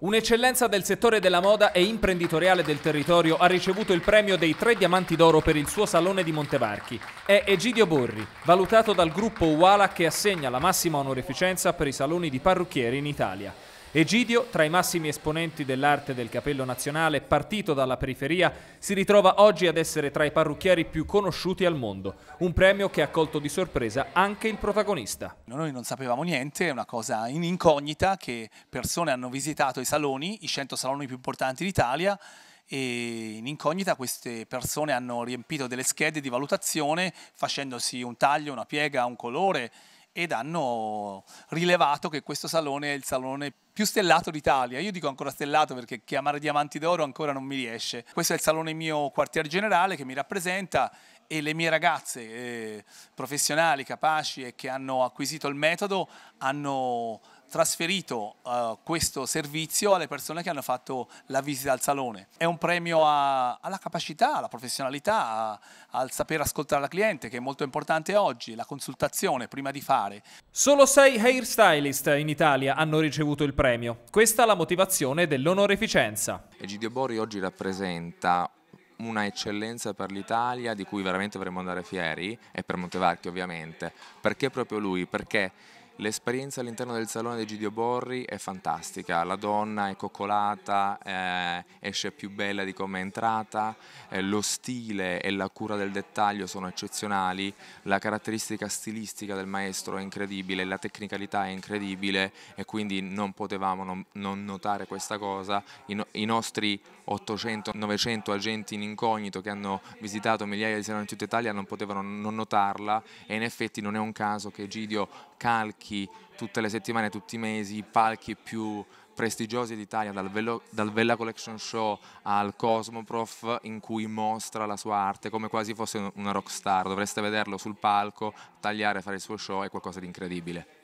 Un'eccellenza del settore della moda e imprenditoriale del territorio ha ricevuto il premio dei tre diamanti d'oro per il suo salone di Montevarchi. È Egidio Borri, valutato dal gruppo Uala che assegna la massima onoreficenza per i saloni di parrucchieri in Italia. Egidio, tra i massimi esponenti dell'arte del capello nazionale, partito dalla periferia, si ritrova oggi ad essere tra i parrucchieri più conosciuti al mondo, un premio che ha colto di sorpresa anche il protagonista. Noi non sapevamo niente, è una cosa in incognita che persone hanno visitato i saloni, i 100 saloni più importanti d'Italia, e in incognita queste persone hanno riempito delle schede di valutazione facendosi un taglio, una piega, un colore ed hanno rilevato che questo salone è il salone più stellato d'Italia. Io dico ancora stellato perché chiamare Diamanti d'Oro ancora non mi riesce. Questo è il salone mio quartier generale che mi rappresenta e le mie ragazze eh, professionali, capaci e che hanno acquisito il metodo hanno trasferito uh, questo servizio alle persone che hanno fatto la visita al salone. È un premio a, alla capacità, alla professionalità, a, al sapere ascoltare la cliente che è molto importante oggi, la consultazione prima di fare. Solo sei hairstylist in Italia hanno ricevuto il premio. Questa è la motivazione dell'onorificenza. Egidio Bori oggi rappresenta una eccellenza per l'Italia di cui veramente dovremmo andare fieri e per Montevarchi ovviamente. Perché proprio lui? Perché L'esperienza all'interno del salone di Gidio Borri è fantastica, la donna è coccolata, eh, esce più bella di come è entrata, eh, lo stile e la cura del dettaglio sono eccezionali, la caratteristica stilistica del maestro è incredibile, la tecnicalità è incredibile e quindi non potevamo non, non notare questa cosa. I, no, i nostri 800-900 agenti in incognito che hanno visitato migliaia di serenità in tutta Italia non potevano non notarla e in effetti non è un caso che Egidio calchi tutte le settimane, tutti i mesi i palchi più prestigiosi d'Italia, dal, dal, Vella Collection Show al Cosmoprof, in cui mostra la sua arte come quasi fosse una rockstar. Dovreste vederlo sul palco, tagliare, fare il suo show, è qualcosa di incredibile.